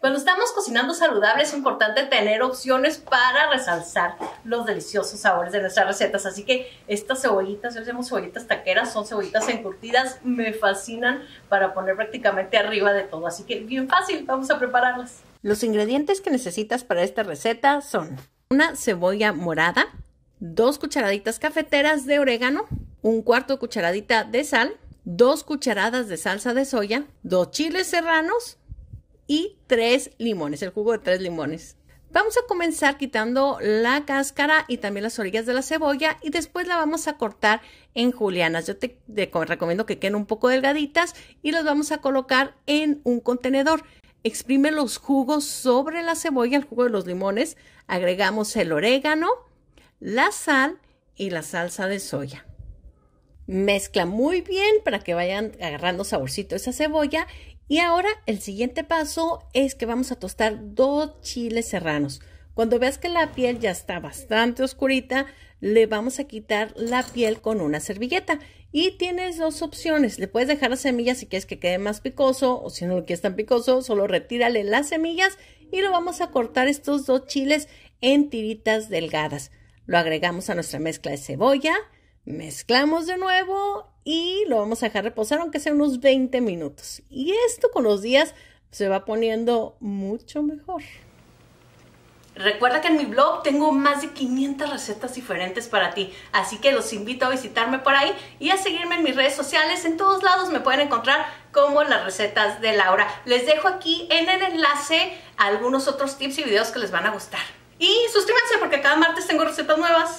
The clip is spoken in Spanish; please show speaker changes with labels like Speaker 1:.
Speaker 1: Cuando estamos cocinando saludable es importante tener opciones para resalzar los deliciosos sabores de nuestras recetas. Así que estas cebollitas, yo hacemos cebollitas taqueras, son cebollitas encurtidas, me fascinan para poner prácticamente arriba de todo. Así que bien fácil, vamos a prepararlas. Los ingredientes que necesitas para esta receta son una cebolla morada, dos cucharaditas cafeteras de orégano, un cuarto cucharadita de sal, dos cucharadas de salsa de soya, dos chiles serranos, y tres limones, el jugo de tres limones. Vamos a comenzar quitando la cáscara y también las orillas de la cebolla y después la vamos a cortar en julianas. Yo te, recomiendo que queden un poco delgaditas y las vamos a colocar en un contenedor. Exprime los jugos sobre la cebolla, el jugo de los limones. Agregamos el orégano, la sal y la salsa de soya. Mezcla muy bien para que vayan agarrando saborcito esa cebolla y ahora el siguiente paso es que vamos a tostar dos chiles serranos. Cuando veas que la piel ya está bastante oscurita, le vamos a quitar la piel con una servilleta. Y tienes dos opciones. Le puedes dejar las semillas si quieres que quede más picoso o si no lo quieres tan picoso, solo retírale las semillas y lo vamos a cortar estos dos chiles en tiritas delgadas. Lo agregamos a nuestra mezcla de cebolla, mezclamos de nuevo y lo vamos a dejar reposar aunque sea unos 20 minutos. Y esto con los días se va poniendo mucho mejor. Recuerda que en mi blog tengo más de 500 recetas diferentes para ti, así que los invito a visitarme por ahí y a seguirme en mis redes sociales. En todos lados me pueden encontrar como las recetas de Laura. Les dejo aquí en el enlace algunos otros tips y videos que les van a gustar. Y suscríbanse porque cada martes tengo recetas nuevas.